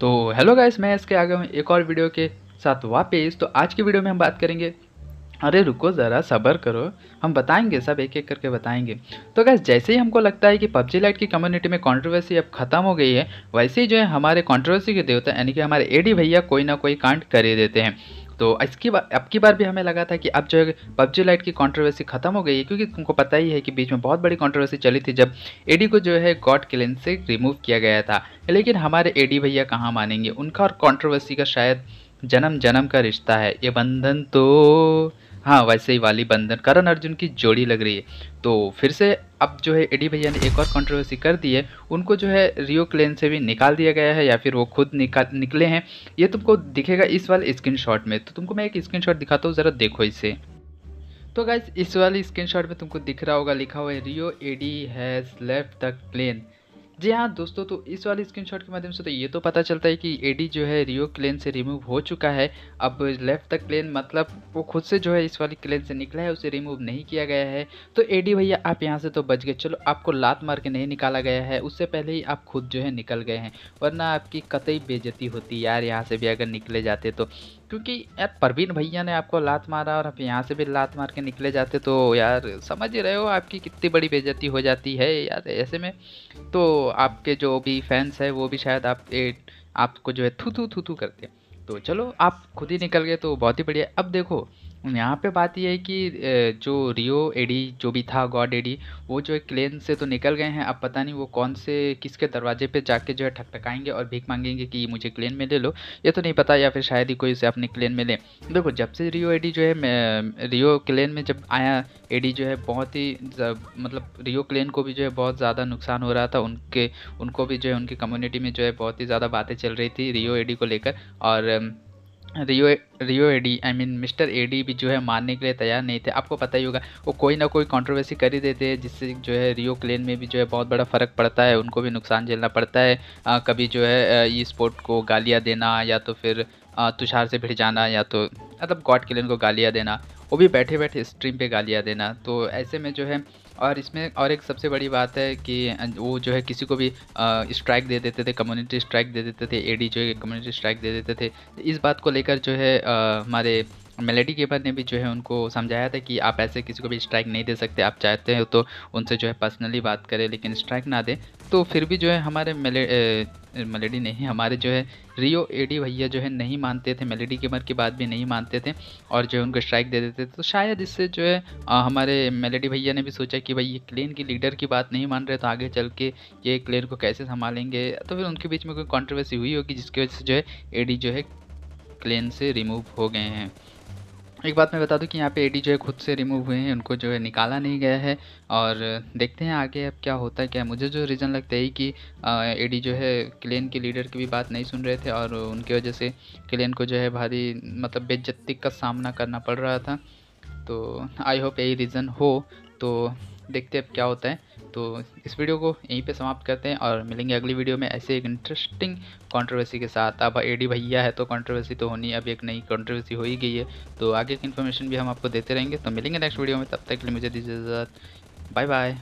तो hello guys मैं इसके आगे हूँ एक और वीडियो के साथ वापस तो आज की वीडियो में हम बात करेंगे अरे रुको ज़रा सब्र करो हम बताएंगे सब एक एक करके बताएंगे तो गैस जैसे ही हमको लगता है कि पबजी लाइट की कम्युनिटी में कंट्रोवर्सी अब ख़त्म हो गई है वैसे ही जो है हमारे कंट्रोवर्सी के देवता यानी कि हमारे एडी भैया कोई ना कोई कांड कर ही देते हैं तो इसकी बार अब की बार भी हमें लगा था कि अब जो है पबजी लाइट की कंट्रोवर्सी खत्म हो गई है क्योंकि तुमको पता ही है कि बीच में बहुत बड़ी कंट्रोवर्सी चली थी जब एडी को जो है गॉड क्लिन से रिमूव किया गया था लेकिन हमारे एडी भैया कहाँ मानेंगे उनका और कॉन्ट्रोवर्सी का शायद जन्म जन्म का रिश्ता है ये बंधन तो हाँ वैसे ही वाली बंधन करण अर्जुन की जोड़ी लग रही है तो फिर से अब जो है एडी भैया ने एक और कंट्रोवर्सी कर दी है उनको जो है रियो क्लेन से भी निकाल दिया गया है या फिर वो खुद निकाल निकले हैं ये तुमको दिखेगा इस वाले स्क्रीनशॉट में तो तुमको मैं एक स्क्रीनशॉट दिखाता हूँ ज़रा देखो इसे तो गाइज इस वाली स्क्रीनशॉट में तुमको दिख रहा होगा लिखा हुआ है Rio Eddie has left the plane जी हाँ दोस्तों तो इस वाली स्क्रीनशॉट के माध्यम से तो ये तो पता चलता है कि एडी जो है रियो क्लेन से रिमूव हो चुका है अब लेफ्ट द क्लेन मतलब वो खुद से जो है इस वाली क्लेन से निकला है उसे रिमूव नहीं किया गया है तो एडी भैया आप यहाँ से तो बच गए चलो आपको लात मार के नहीं निकाला गया है उससे पहले ही आप खुद जो है निकल गए हैं वरना आपकी कतई बेजती होती यार यहाँ से भी अगर निकले जाते तो क्योंकि यार परवीन भैया ने आपको लात मारा और आप यहाँ से भी लात मार के निकले जाते तो यार समझ ही रहे हो आपकी कितनी बड़ी बेजती हो जाती है यार ऐसे में तो आपके जो भी फैंस है वो भी शायद आप ए, आपको जो है थू थू थू थू करते हैं तो चलो आप खुद ही निकल गए तो बहुत ही बढ़िया अब देखो यहाँ पे बात यह है कि जो रियो एडी जो भी था गॉड एडी वो जो है क्लेन से तो निकल गए हैं अब पता नहीं वो कौन से किसके दरवाजे पे जाके जो है ठकठकाएंगे और भीख मांगेंगे कि मुझे क्लेन में ले लो ये तो नहीं पता या फिर शायद ही कोई उसे अपने क्लेन में ले देखो जब से रियो एडी जो है रियो क्लेन में जब आया एडी जो है बहुत ही मतलब रियो क्लेन को भी जो है बहुत ज़्यादा नुकसान हो रहा था उनके उनको भी जो है उनकी कम्युनिटी में जो है बहुत ही ज़्यादा बातें चल रही थी रियो एडी को लेकर और Rio Rio Eddie I mean mister Eddie भी जो है मारने के लिए तैयार नहीं थे आपको पता ही होगा वो कोई ना कोई कंट्रोवर्सी कर ही देते हैं जिससे जो है रियो क्लेन में भी जो है बहुत बड़ा फ़र्क पड़ता है उनको भी नुकसान झेलना पड़ता है आ, कभी जो है ई स्पोर्ट को गालियाँ देना या तो फिर तुषार से भिड़ जाना या तो मतलब गॉड क्लेन को गालियाँ देना वो भी बैठे बैठे स्ट्रीम पे गालियाँ देना तो ऐसे में जो है और इसमें और एक सबसे बड़ी बात है कि वो जो है किसी को भी स्ट्राइक दे देते थे कम्युनिटी स्ट्राइक दे देते थे एडी जो है कम्युनिटी स्ट्राइक दे देते थे इस बात को लेकर जो है हमारे मेलेडी केपर ने भी जो है उनको समझाया था कि आप ऐसे किसी को भी स्ट्राइक नहीं दे सकते आप चाहते हो तो उनसे जो है पर्सनली बात करें लेकिन स्ट्राइक ना दें तो फिर भी जो है हमारे मेले मेलेडी नहीं हमारे जो है रियो एडी भैया जो है नहीं मानते थे मेलेडी गेमर की बात भी नहीं मानते थे और जो है उनको स्ट्राइक दे देते थे तो शायद इससे जो है हमारे मेलेडी भैया ने भी सोचा कि भाई ये क्लेन की लीडर की बात नहीं मान रहे तो आगे चल के ये क्लेन को कैसे संभालेंगे तो फिर उनके बीच में कोई कॉन्ट्रोवर्सी हुई होगी जिसकी वजह से जो है ए जो है क्लेन से रिमूव हो गए हैं एक बात मैं बता दूं कि यहाँ पे एडी जो है खुद से रिमूव हुए हैं उनको जो है निकाला नहीं गया है और देखते हैं आगे अब क्या होता है क्या मुझे जो रीज़न लगता है कि एडी जो है क्लेन के लीडर की भी बात नहीं सुन रहे थे और उनकी वजह से क्लेन को जो है भारी मतलब बेज्जती का सामना करना पड़ रहा था तो आई होप यही रीज़न हो तो देखते अब क्या होता है तो इस वीडियो को यहीं पे समाप्त करते हैं और मिलेंगे अगली वीडियो में ऐसे एक इंटरेस्टिंग कंट्रोवर्सी के साथ अब एडी भैया है तो कंट्रोवर्सी तो होनी अब एक नई कंट्रोवर्सी हो ही गई है तो आगे की इन्फॉर्मेशन भी हम आपको देते रहेंगे तो मिलेंगे नेक्स्ट वीडियो में तब तक के लिए मुझे दीजिए इजाज़त बाय बाय